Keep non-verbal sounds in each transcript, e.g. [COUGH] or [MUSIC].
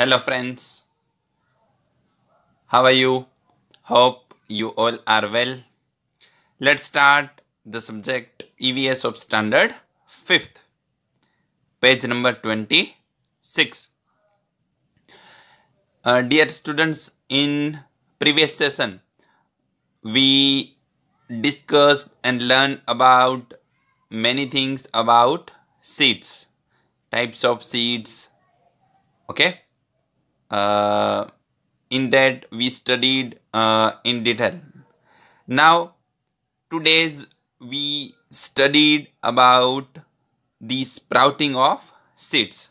Hello friends. How are you? Hope you all are well. Let's start the subject EVS of standard 5th. Page number 26. Uh, dear students, in previous session, we discussed and learned about many things about seeds, types of seeds, okay? uh, in that we studied uh, in detail now today's we studied about the sprouting of seeds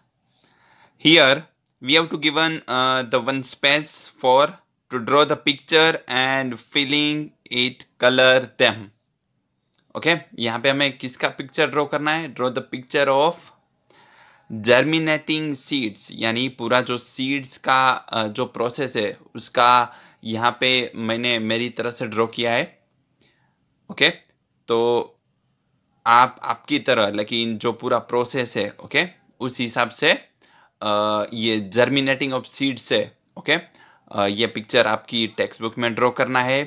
here we have to given uh, the one space for to draw the picture and filling it color them okay okay? यहाँ पे हमें किसका picture draw करना है draw the picture of germinating seeds यानी पूरा जो seeds का जो प्रोसेस है उसका यहाँ पे मैंने मेरी तरह से ड्रॉ किया है ओके तो आप आपकी तरह लेकिन जो पूरा प्रोसेस है ओके उस हिसाब से आ, ये जर्मिनेटिंग ऑफ सीड्स है ओके आ, ये पिक्चर आपकी टेक्स्ट बुक में ड्रॉ करना है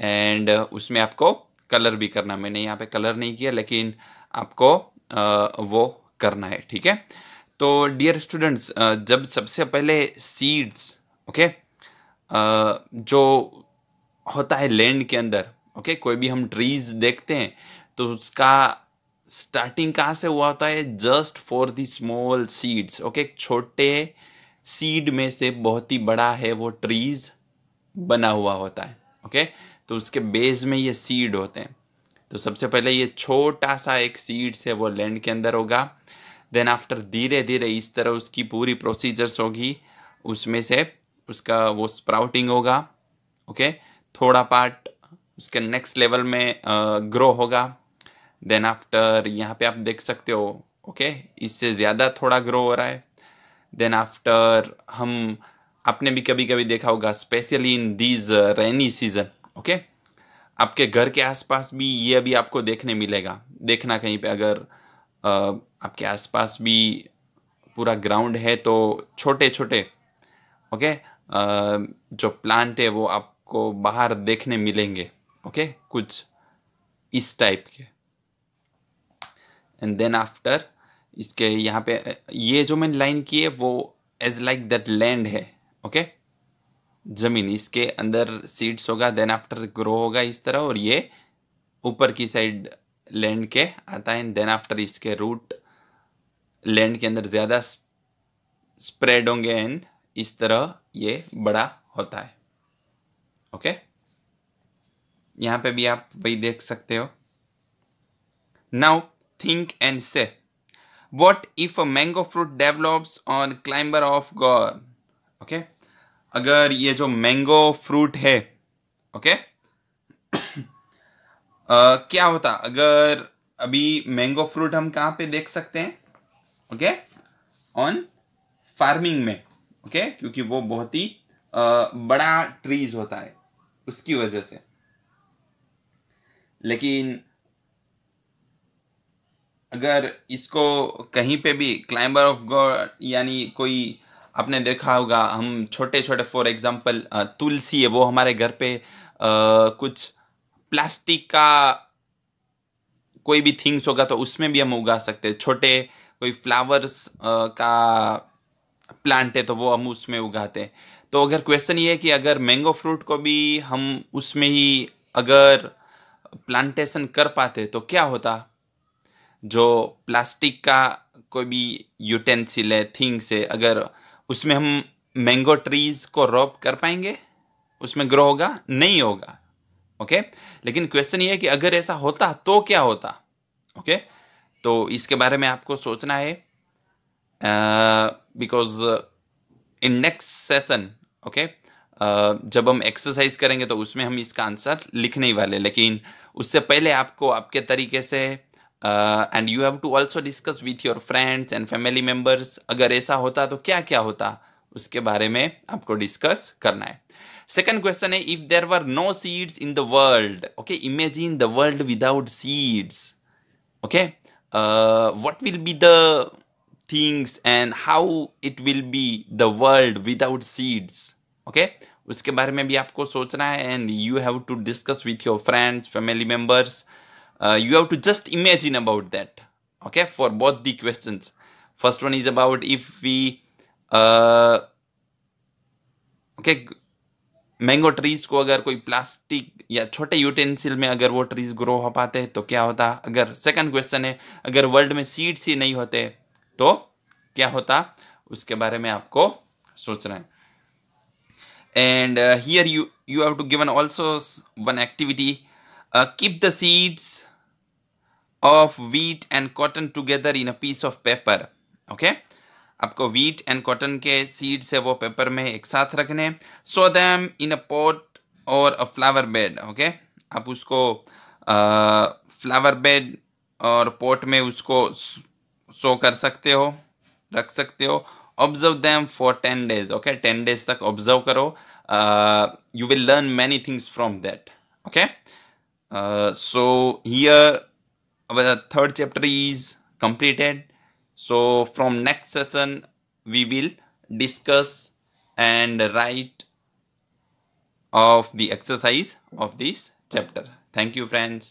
एंड उसमें आपको कलर भी करना मैंने यहाँ पे कलर नहीं किया लेकिन आपको आ, वो करना है ठीक है तो डियर स्टूडेंट्स जब सबसे पहले सीड्स ओके जो होता है लैंड के अंदर ओके कोई भी हम ट्रीज देखते हैं तो उसका स्टार्टिंग कहाँ से हुआ होता है just for the small seeds okay छोटे सीड में से बहुत ही बड़ा है वो ट्रीज बना हुआ होता है ओके okay? तो उसके बेस में ये सीड होते हैं तो सबसे पहले ये छोटा सा एक सीड्स है वो लैंड के अंदर होगा देन आफ्टर धीरे धीरे इस तरह उसकी पूरी प्रोसीजर्स होगी उसमें से उसका वो स्प्राउटिंग होगा ओके थोड़ा पार्ट उसके नेक्स्ट लेवल में ग्रो होगा देन आफ्टर यहाँ पे आप देख सकते हो ओके इससे ज़्यादा थोड़ा ग्रो हो रहा है देन आफ्टर हम आपने भी कभी कभी देखा होगा specially in these rainy season okay आपके घर के आसपास भी ये अभी आपको देखने मिलेगा देखना कहीं पे अगर आपके आसपास भी पूरा ग्राउंड है तो छोटे छोटे ओके जो प्लांट है वो आपको बाहर देखने मिलेंगे ओके कुछ इस टाइप के एंड देन आफ्टर इसके यहाँ पे ये जो मैंने लाइन की है वो एज लाइक दैट लैंड है ओके okay? ज़मीन इसके अंदर सीड्स होगा देन आफ्टर ग्रो होगा इस तरह और ये ऊपर की साइड लैंड के आता है देन आफ्टर इसके रूट लैंड के अंदर ज़्यादा स्प्रेड होंगे एंड इस तरह ये बड़ा होता है ओके यहाँ पे भी आप वही देख सकते हो now think and say if a mango fruit develops on climber of of okay okay अगर ये जो मैंगो फ्रूट है ओके आ, [COUGHS] क्या होता अगर अभी मैंगो फ्रूट हम कहाँ पे देख सकते हैं ओके ऑन फार्मिंग में ओके क्योंकि वो बहुत ही बड़ा ट्रीज होता है उसकी वजह से लेकिन अगर इसको कहीं पे भी क्लाइंबर ऑफ गॉड यानी कोई आपने देखा होगा हम छोटे छोटे फॉर एग्जांपल तुलसी है वो हमारे घर पे आ, कुछ प्लास्टिक का कोई भी थिंग्स होगा तो उसमें भी हम उगा सकते हैं छोटे कोई फ्लावर्स आ, का प्लांट है तो वो हम उसमें उगाते हैं तो अगर क्वेश्चन ये है कि अगर मैंगो फ्रूट को भी हम उसमें ही अगर प्लांटेशन कर पाते तो क्या होता जो प्लास्टिक का कोई भी यूटेंसिल है थिंग्स है अगर उसमें हम मैंगो ट्रीज को रॉप कर पाएंगे उसमें ग्रो होगा नहीं होगा ओके लेकिन क्वेश्चन ये है कि अगर ऐसा होता तो क्या होता ओके तो इसके बारे में आपको सोचना है because in next session okay जब हम एक्सरसाइज करेंगे तो उसमें हम इसका आंसर लिखने ही वाले लेकिन उससे पहले आपको आपके तरीके से uh, and you have to also discuss with your friends and family members अगर ऐसा होता तो क्या क्या होता उसके बारे में आपको डिस्कस करना है सेकेंड क्वेश्चन है if there were no seeds in the world okay imagine the world without seeds okay what will be the things and how it will be the world without seeds okay उसके बारे में भी आपको सोचना है and you have to discuss with your friends family members uh, you have to just imagine about that okay for both the questions first one is about if we uh, okay mango trees को अगर कोई plastic या छोटे utensil में अगर वो trees grow हो पाते हैं तो क्या होता अगर सेकंड क्वेश्चन है अगर वर्ल्ड में सीड्स ही नहीं होते तो क्या होता उसके बारे में आपको सोच रहे हैं and here you you have to given also one activity keep the seeds of wheat and cotton together in a piece of paper okay आपको वीट एंड कॉटन के सीड से वो पेपर में एक साथ रखने सो them in a pot or a flower bed okay आप उसको फ्लावर बेड और पॉट में उसको सो कर सकते हो रख सकते हो observe them for ten days okay ten days तक ऑब्जर्व करो you will learn many things from that okay so here our third chapter is completed so from next session we will discuss and write of the exercise of this chapter thank you friends